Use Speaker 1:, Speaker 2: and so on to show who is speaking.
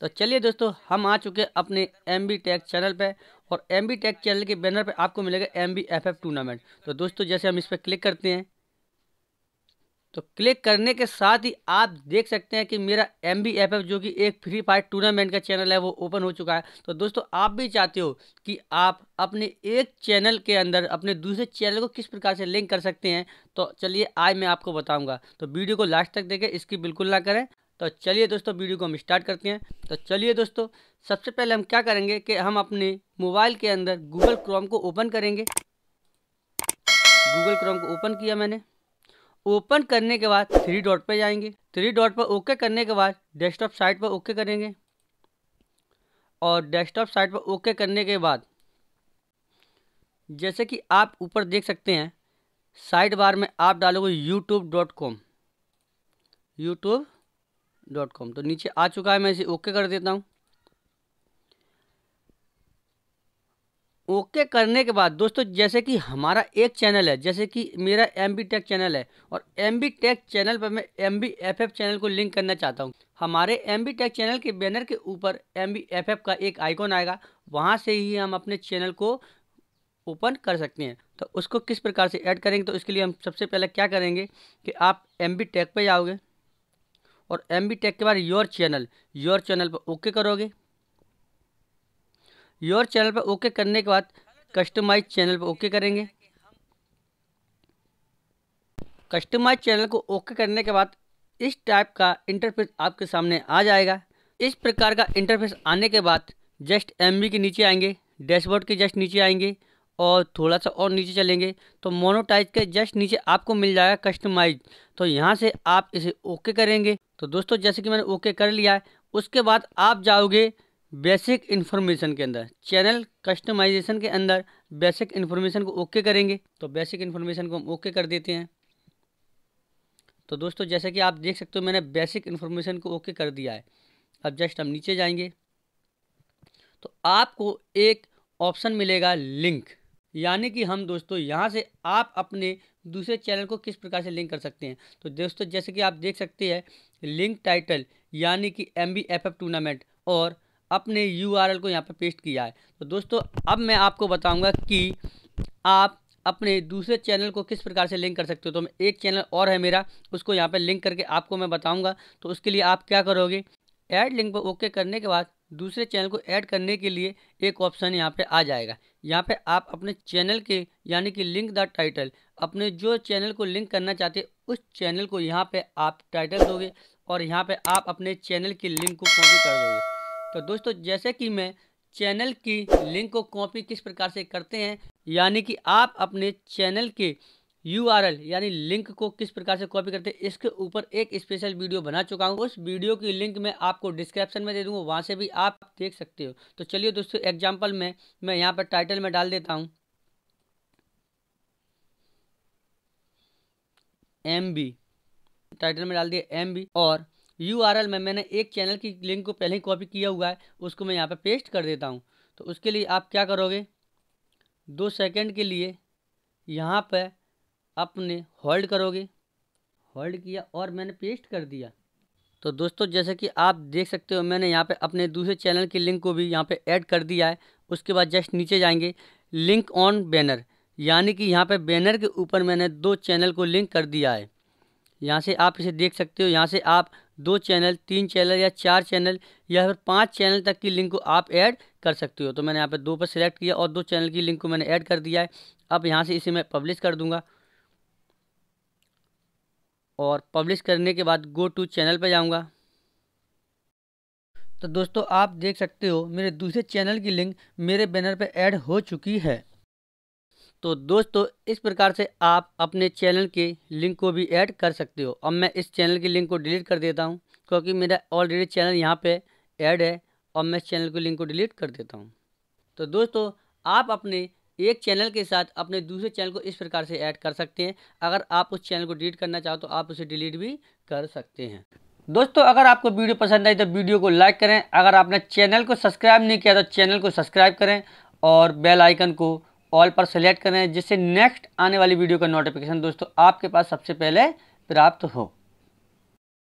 Speaker 1: तो चलिए दोस्तों हम आ चुके हैं अपने एम बी टेक चैनल पे और एम बी टेक चैनल के बैनर पे आपको मिलेगा M B F F tournament तो दोस्तों जैसे हम इस पर क्लिक करते हैं तो क्लिक करने के साथ ही आप देख सकते हैं कि मेरा एम बी एफ एफ जो कि एक फ्री फायर टूर्नामेंट का चैनल है वो ओपन हो चुका है तो दोस्तों आप भी चाहते हो कि आप अपने एक चैनल के अंदर अपने दूसरे चैनल को किस प्रकार से लिंक कर सकते हैं तो चलिए आज मैं आपको बताऊंगा तो वीडियो को लास्ट तक देखें इसकी बिल्कुल ना करें तो चलिए दोस्तों वीडियो को हम स्टार्ट करते हैं तो चलिए दोस्तों सबसे पहले हम क्या करेंगे कि हम अपने मोबाइल के अंदर गूगल क्रोम को ओपन करेंगे गूगल क्रोम को ओपन किया मैंने ओपन करने के बाद थ्री डॉट पर जाएंगे थ्री डॉट पर ओके करने के बाद डेस्कटॉप साइट पर ओके करेंगे और डेस्कटॉप साइट पर ओके करने के बाद जैसे कि आप ऊपर देख सकते हैं साइड बार में आप डालोगे YouTube dot com YouTube dot com तो नीचे आ चुका है मैं इसे ओके कर देता हूँ ओके करने के बाद दोस्तों जैसे कि हमारा एक चैनल है जैसे कि मेरा एम बी टेक चैनल है और एम बी टेक चैनल पर मैं M B F F channel को लिंक करना चाहता हूँ हमारे एम बी टेक चैनल के बैनर के ऊपर एम बी एफ एफ का एक आइकॉन आएगा वहाँ से ही हम अपने चैनल को ओपन कर सकते हैं तो उसको किस प्रकार से ऐड करेंगे तो इसके लिए हम सबसे पहले क्या करेंगे कि आप एम बी टेक पर जाओगे और एम बी टेक के बाद योर चैनल योर चैनल पर ओके करोगे योर चैनल पर ओके करने के बाद कस्टमाइज चैनल पर ओके करेंगे कस्टमाइज चैनल को ओके करने के बाद इस टाइप का इंटरफेस आपके सामने आ जाएगा इस प्रकार का इंटरफेस आने के बाद जस्ट एम के नीचे आएंगे डैशबोर्ड के जस्ट नीचे आएंगे और थोड़ा सा और नीचे चलेंगे तो मोनोटाइज के जस्ट नीचे आपको मिल जाएगा कस्टमाइज तो यहाँ से आप इसे ओके करेंगे तो दोस्तों जैसे कि मैंने ओके कर लिया है उसके बाद आप जाओगे बेसिक इन्फॉर्मेशन के अंदर चैनल कस्टमाइजेशन के अंदर बेसिक इन्फॉर्मेशन को ओके करेंगे तो बेसिक इन्फॉर्मेशन को हम ओके कर देते हैं तो दोस्तों जैसे कि आप देख सकते हो मैंने बेसिक इन्फॉर्मेशन को ओके कर दिया है अब जस्ट हम नीचे जाएंगे तो आपको एक ऑप्शन मिलेगा लिंक यानी कि हम दोस्तों यहाँ से आप अपने दूसरे चैनल को किस प्रकार से लिंक कर सकते हैं तो दोस्तों जैसे कि आप देख सकते हैं लिंक टाइटल यानी कि M B F F tournament और अपने यू आर एल को यहाँ पर पेस्ट किया है तो दोस्तों अब मैं आपको बताऊँगा कि आप अपने दूसरे चैनल को किस प्रकार से लिंक कर सकते हो तो मैं एक चैनल और है मेरा उसको यहाँ पर लिंक करके आपको मैं बताऊँगा तो उसके लिए आप क्या करोगे ऐड लिंक पर ओके करने के बाद दूसरे चैनल को ऐड करने के लिए एक ऑप्शन यहाँ पे आ जाएगा यहाँ पे आप अपने चैनल के यानी कि लिंक द टाइटल अपने जो चैनल को लिंक करना चाहते उस चैनल को यहाँ पे आप टाइटल दोगे और यहाँ पे आप अपने चैनल की लिंक को कॉपी कर दोगे तो दोस्तों जैसे कि मैं चैनल की लिंक को कॉपी किस प्रकार से करते हैं यानी कि आप अपने चैनल के एल यानी लिंक को किस प्रकार से कॉपी करते हैं इसके ऊपर एक स्पेशल वीडियो बना चुका हूँ उस वीडियो की लिंक मैं आपको डिस्क्रिप्शन में दे दूँगा वहाँ से भी आप देख सकते हो तो चलिए दोस्तों एग्जाम्पल में मैं यहाँ पर टाइटल में डाल देता हूँ एम बी टाइटल में डाल दिया एम बी और यू आर एल में मैंने एक चैनल की लिंक को पहले ही कॉपी किया हुआ है उसको मैं यहाँ पर पेस्ट कर देता हूँ तो उसके लिए आप क्या करोगे दो सेकेंड के लिए यहाँ पर अपने होल्ड करोगे होल्ड किया और मैंने पेस्ट कर दिया तो दोस्तों जैसे कि आप देख सकते हो मैंने यहाँ पे अपने दूसरे चैनल के लिंक को भी यहाँ पे ऐड कर दिया है उसके बाद जस्ट नीचे जाएंगे लिंक ऑन बैनर यानी कि यहाँ पे बैनर के ऊपर मैंने दो चैनल को लिंक कर दिया है यहाँ से आप इसे देख सकते हो यहाँ से आप दो चैनल तीन चैनल या चार चैनल या फिर पाँच चैनल तक की लिंक को आप ऐड कर सकते हो तो मैंने यहाँ पर दो पर सेलेक्ट किया और दो चैनल की लिंक को मैंने ऐड कर दिया है अब यहाँ से इसे मैं पब्लिश कर दूँगा और पब्लिश करने के बाद गो टू चैनल पर जाऊँगा तो दोस्तों आप देख सकते हो मेरे दूसरे चैनल की लिंक मेरे बैनर पर ऐड हो चुकी है तो दोस्तों इस प्रकार से आप अपने चैनल के लिंक को भी ऐड कर सकते हो अब मैं इस चैनल की लिंक को डिलीट कर देता हूँ क्योंकि मेरा ऑलरेडी चैनल यहाँ पे ऐड है और मैं इस चैनल की लिंक को डिलीट कर देता हूँ तो दोस्तों आप अपने एक चैनल के साथ अपने दूसरे चैनल को इस प्रकार से ऐड कर सकते हैं अगर आप उस चैनल को डिलीट करना चाहो तो आप उसे डिलीट भी कर सकते हैं दोस्तों अगर आपको वीडियो पसंद आई तो वीडियो को लाइक करें अगर आपने चैनल को सब्सक्राइब नहीं किया तो चैनल को सब्सक्राइब करें और बेल आइकन को ऑल पर सेलेक्ट करें जिससे नेक्स्ट आने वाली वीडियो का नोटिफिकेशन दोस्तों आपके पास सबसे पहले प्राप्त हो